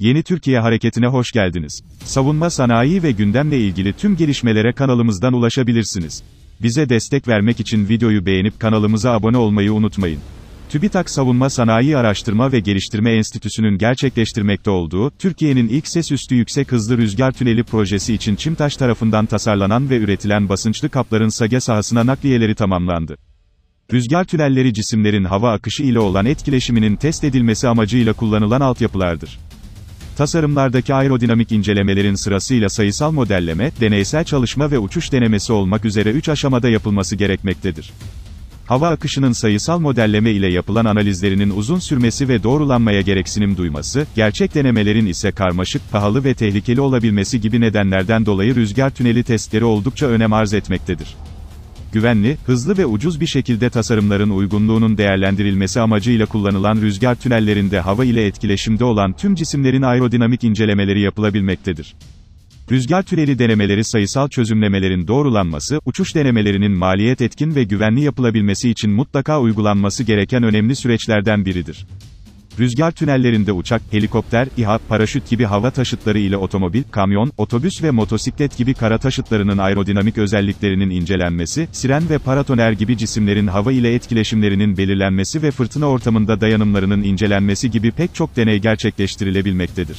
Yeni Türkiye Hareketi'ne hoş geldiniz. Savunma sanayi ve gündemle ilgili tüm gelişmelere kanalımızdan ulaşabilirsiniz. Bize destek vermek için videoyu beğenip kanalımıza abone olmayı unutmayın. TÜBİTAK Savunma Sanayi Araştırma ve Geliştirme Enstitüsü'nün gerçekleştirmekte olduğu, Türkiye'nin ilk ses üstü yüksek hızlı rüzgar tüneli projesi için Çimtaş tarafından tasarlanan ve üretilen basınçlı kapların SAGE sahasına nakliyeleri tamamlandı. Rüzgar tünelleri cisimlerin hava akışı ile olan etkileşiminin test edilmesi amacıyla kullanılan altyapılardır. Tasarımlardaki aerodinamik incelemelerin sırasıyla sayısal modelleme, deneysel çalışma ve uçuş denemesi olmak üzere 3 aşamada yapılması gerekmektedir. Hava akışının sayısal modelleme ile yapılan analizlerinin uzun sürmesi ve doğrulanmaya gereksinim duyması, gerçek denemelerin ise karmaşık, pahalı ve tehlikeli olabilmesi gibi nedenlerden dolayı rüzgar tüneli testleri oldukça önem arz etmektedir güvenli, hızlı ve ucuz bir şekilde tasarımların uygunluğunun değerlendirilmesi amacıyla kullanılan rüzgar tünellerinde hava ile etkileşimde olan tüm cisimlerin aerodinamik incelemeleri yapılabilmektedir. Rüzgar tüneli denemeleri sayısal çözümlemelerin doğrulanması, uçuş denemelerinin maliyet etkin ve güvenli yapılabilmesi için mutlaka uygulanması gereken önemli süreçlerden biridir. Rüzgar tünellerinde uçak, helikopter, İHA, paraşüt gibi hava taşıtları ile otomobil, kamyon, otobüs ve motosiklet gibi kara taşıtlarının aerodinamik özelliklerinin incelenmesi, siren ve paratoner gibi cisimlerin hava ile etkileşimlerinin belirlenmesi ve fırtına ortamında dayanımlarının incelenmesi gibi pek çok deney gerçekleştirilebilmektedir.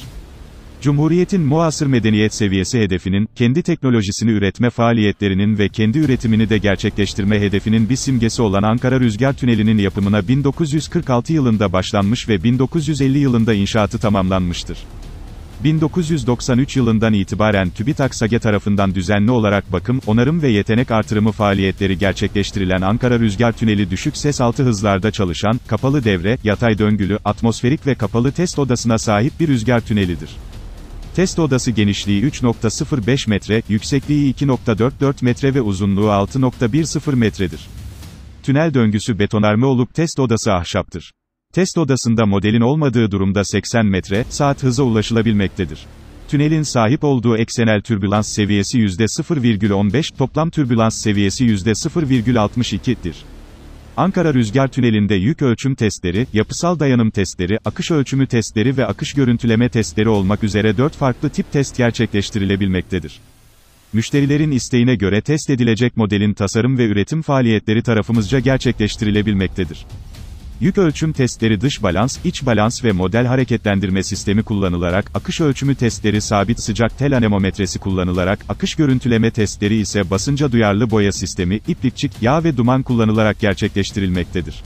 Cumhuriyetin muasır medeniyet seviyesi hedefinin, kendi teknolojisini üretme faaliyetlerinin ve kendi üretimini de gerçekleştirme hedefinin bir simgesi olan Ankara Rüzgar Tüneli'nin yapımına 1946 yılında başlanmış ve 1950 yılında inşaatı tamamlanmıştır. 1993 yılından itibaren TÜBİTAK SAGE tarafından düzenli olarak bakım, onarım ve yetenek artırımı faaliyetleri gerçekleştirilen Ankara Rüzgar Tüneli düşük ses altı hızlarda çalışan, kapalı devre, yatay döngülü, atmosferik ve kapalı test odasına sahip bir rüzgar tünelidir. Test odası genişliği 3.05 metre, yüksekliği 2.44 metre ve uzunluğu 6.10 metredir. Tünel döngüsü betonarme olup test odası ahşaptır. Test odasında modelin olmadığı durumda 80 metre saat hıza ulaşılabilmektedir. Tünelin sahip olduğu eksenel türbülans seviyesi %0,15, toplam türbülans seviyesi %0,62'dir. Ankara Rüzgar Tüneli'nde yük ölçüm testleri, yapısal dayanım testleri, akış ölçümü testleri ve akış görüntüleme testleri olmak üzere 4 farklı tip test gerçekleştirilebilmektedir. Müşterilerin isteğine göre test edilecek modelin tasarım ve üretim faaliyetleri tarafımızca gerçekleştirilebilmektedir. Yük ölçüm testleri dış balans, iç balans ve model hareketlendirme sistemi kullanılarak, akış ölçümü testleri sabit sıcak tel anemometresi kullanılarak, akış görüntüleme testleri ise basınca duyarlı boya sistemi, iplikçik, yağ ve duman kullanılarak gerçekleştirilmektedir.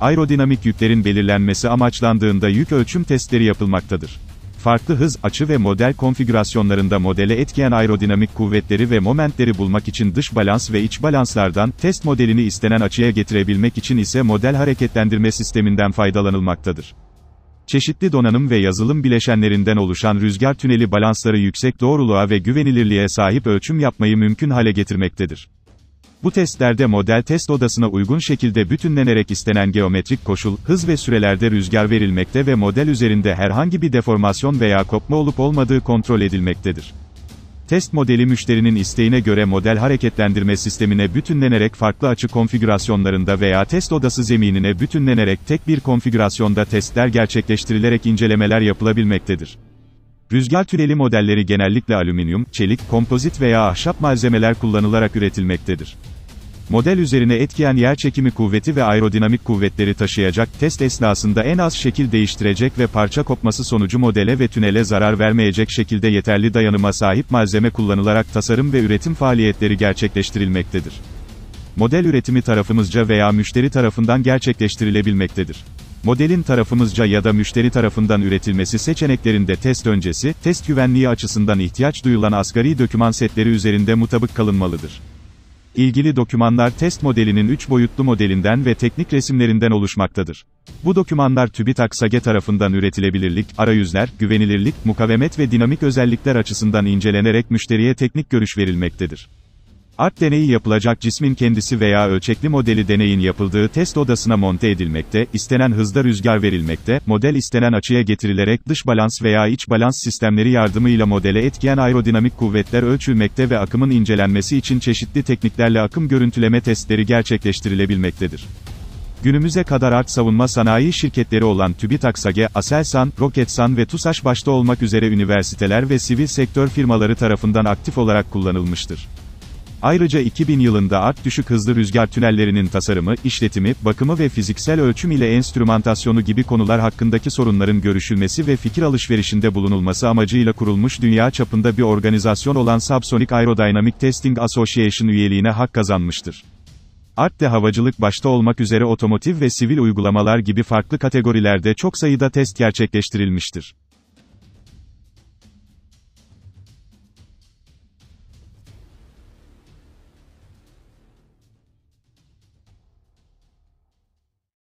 Aerodinamik yüklerin belirlenmesi amaçlandığında yük ölçüm testleri yapılmaktadır farklı hız, açı ve model konfigürasyonlarında modele etkiyen aerodinamik kuvvetleri ve momentleri bulmak için dış balans ve iç balanslardan, test modelini istenen açıya getirebilmek için ise model hareketlendirme sisteminden faydalanılmaktadır. Çeşitli donanım ve yazılım bileşenlerinden oluşan rüzgar tüneli balansları yüksek doğruluğa ve güvenilirliğe sahip ölçüm yapmayı mümkün hale getirmektedir. Bu testlerde model test odasına uygun şekilde bütünlenerek istenen geometrik koşul, hız ve sürelerde rüzgar verilmekte ve model üzerinde herhangi bir deformasyon veya kopma olup olmadığı kontrol edilmektedir. Test modeli müşterinin isteğine göre model hareketlendirme sistemine bütünlenerek farklı açı konfigürasyonlarında veya test odası zeminine bütünlenerek tek bir konfigürasyonda testler gerçekleştirilerek incelemeler yapılabilmektedir. Rüzgar tüneli modelleri genellikle alüminyum, çelik, kompozit veya ahşap malzemeler kullanılarak üretilmektedir. Model üzerine etkiyen yer çekimi kuvveti ve aerodinamik kuvvetleri taşıyacak, test esnasında en az şekil değiştirecek ve parça kopması sonucu modele ve tünele zarar vermeyecek şekilde yeterli dayanıma sahip malzeme kullanılarak tasarım ve üretim faaliyetleri gerçekleştirilmektedir. Model üretimi tarafımızca veya müşteri tarafından gerçekleştirilebilmektedir. Modelin tarafımızca ya da müşteri tarafından üretilmesi seçeneklerinde test öncesi, test güvenliği açısından ihtiyaç duyulan asgari doküman setleri üzerinde mutabık kalınmalıdır. İlgili dokümanlar test modelinin 3 boyutlu modelinden ve teknik resimlerinden oluşmaktadır. Bu dokümanlar TÜBİTAK SAGE tarafından üretilebilirlik, arayüzler, güvenilirlik, mukavemet ve dinamik özellikler açısından incelenerek müşteriye teknik görüş verilmektedir. Art deneyi yapılacak cismin kendisi veya ölçekli modeli deneyin yapıldığı test odasına monte edilmekte, istenen hızda rüzgar verilmekte, model istenen açıya getirilerek dış balans veya iç balans sistemleri yardımıyla modele etkiyen aerodinamik kuvvetler ölçülmekte ve akımın incelenmesi için çeşitli tekniklerle akım görüntüleme testleri gerçekleştirilebilmektedir. Günümüze kadar art savunma sanayi şirketleri olan TÜBİTAK SAGE, ASELSAN, ROKETSAN ve TUSAŞ başta olmak üzere üniversiteler ve sivil sektör firmaları tarafından aktif olarak kullanılmıştır. Ayrıca 2000 yılında art düşük hızlı rüzgar tünellerinin tasarımı, işletimi, bakımı ve fiziksel ölçüm ile enstrümantasyonu gibi konular hakkındaki sorunların görüşülmesi ve fikir alışverişinde bulunulması amacıyla kurulmuş dünya çapında bir organizasyon olan Subsonic Aerodynamic Testing Association üyeliğine hak kazanmıştır. Art de havacılık başta olmak üzere otomotiv ve sivil uygulamalar gibi farklı kategorilerde çok sayıda test gerçekleştirilmiştir.